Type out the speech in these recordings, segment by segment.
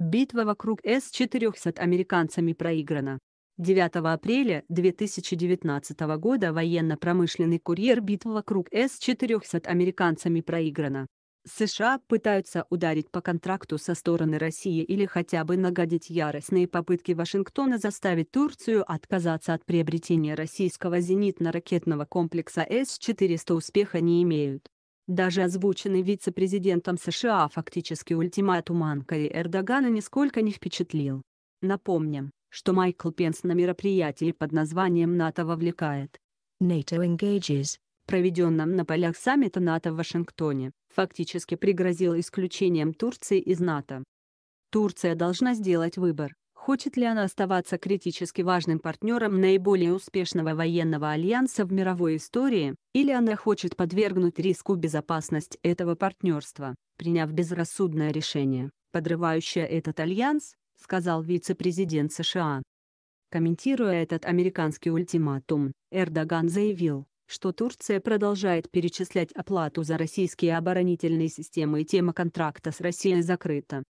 Битва вокруг С-400 американцами проиграна. 9 апреля 2019 года военно-промышленный курьер «Битва вокруг С-400» американцами проиграна. США пытаются ударить по контракту со стороны России или хотя бы нагадить яростные попытки Вашингтона заставить Турцию отказаться от приобретения российского зенитно-ракетного комплекса С-400 успеха не имеют. Даже озвученный вице-президентом США фактически ультиматум Анкаре Эрдогана нисколько не впечатлил. Напомним, что Майкл Пенс на мероприятии под названием «НАТО вовлекает». NATO engages, проведенном на полях саммита НАТО в Вашингтоне, фактически пригрозил исключением Турции из НАТО. Турция должна сделать выбор, Хочет ли она оставаться критически важным партнером наиболее успешного военного альянса в мировой истории, или она хочет подвергнуть риску безопасность этого партнерства, приняв безрассудное решение, подрывающее этот альянс, сказал вице-президент США. Комментируя этот американский ультиматум, Эрдоган заявил, что Турция продолжает перечислять оплату за российские оборонительные системы и тема контракта с Россией закрыта.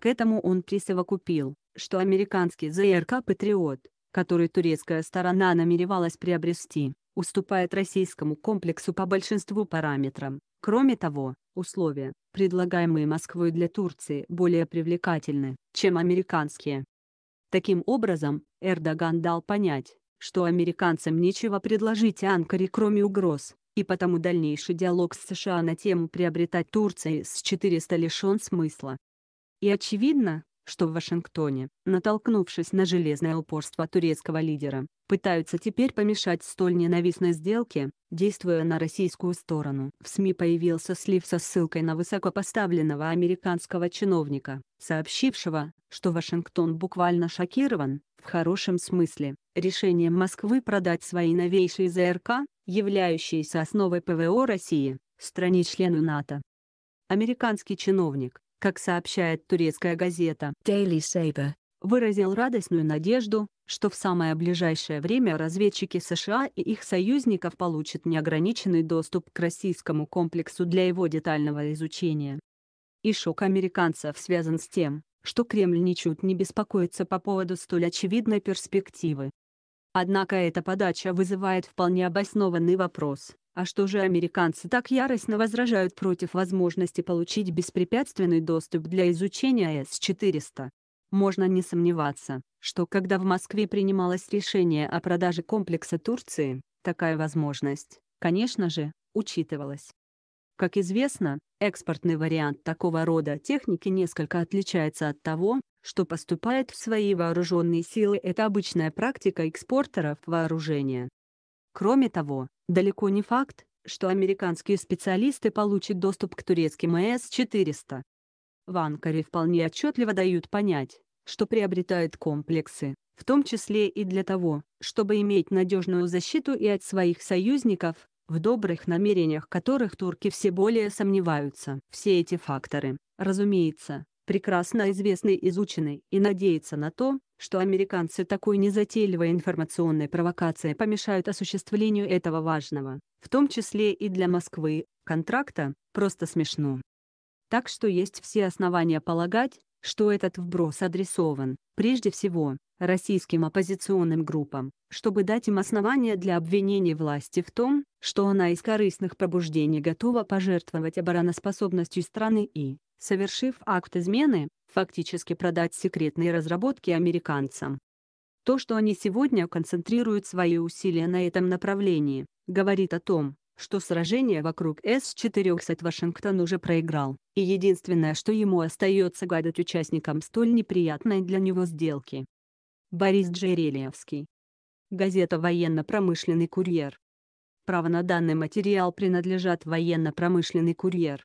К этому он присовокупил, что американский ЗРК «Патриот», который турецкая сторона намеревалась приобрести, уступает российскому комплексу по большинству параметрам. Кроме того, условия, предлагаемые Москвой для Турции, более привлекательны, чем американские. Таким образом, Эрдоган дал понять, что американцам нечего предложить Анкаре кроме угроз, и потому дальнейший диалог с США на тему приобретать Турции с 400 лишен смысла. И очевидно, что в Вашингтоне, натолкнувшись на железное упорство турецкого лидера, пытаются теперь помешать столь ненавистной сделке, действуя на российскую сторону. В СМИ появился слив со ссылкой на высокопоставленного американского чиновника, сообщившего, что Вашингтон буквально шокирован, в хорошем смысле, решением Москвы продать свои новейшие ЗРК, являющиеся основой ПВО России, стране члену НАТО. Американский чиновник, как сообщает турецкая газета Daily Saber, выразил радостную надежду, что в самое ближайшее время разведчики США и их союзников получат неограниченный доступ к российскому комплексу для его детального изучения. И шок американцев связан с тем, что Кремль ничуть не беспокоится по поводу столь очевидной перспективы. Однако эта подача вызывает вполне обоснованный вопрос, а что же американцы так яростно возражают против возможности получить беспрепятственный доступ для изучения С-400? Можно не сомневаться, что когда в Москве принималось решение о продаже комплекса Турции, такая возможность, конечно же, учитывалась. Как известно, экспортный вариант такого рода техники несколько отличается от того, что поступает в свои вооруженные силы. Это обычная практика экспортеров вооружения. Кроме того, далеко не факт, что американские специалисты получат доступ к турецким с 400 В Анкаре вполне отчетливо дают понять, что приобретают комплексы, в том числе и для того, чтобы иметь надежную защиту и от своих союзников, в добрых намерениях которых турки все более сомневаются. Все эти факторы, разумеется, прекрасно известны изучены и надеяться на то, что американцы такой незатейливой информационной провокации помешают осуществлению этого важного, в том числе и для Москвы, контракта, просто смешно. Так что есть все основания полагать, что этот вброс адресован, прежде всего, российским оппозиционным группам, чтобы дать им основания для обвинений власти в том, что она из корыстных пробуждений готова пожертвовать обороноспособностью страны и, совершив акт измены, фактически продать секретные разработки американцам. То, что они сегодня концентрируют свои усилия на этом направлении, говорит о том, что сражение вокруг С-4 сет Вашингтон уже проиграл, и единственное, что ему остается гадать участникам столь неприятной для него сделки. Борис Джерелевский. Газета «Военно-промышленный курьер». Право на данный материал принадлежат «Военно-промышленный курьер».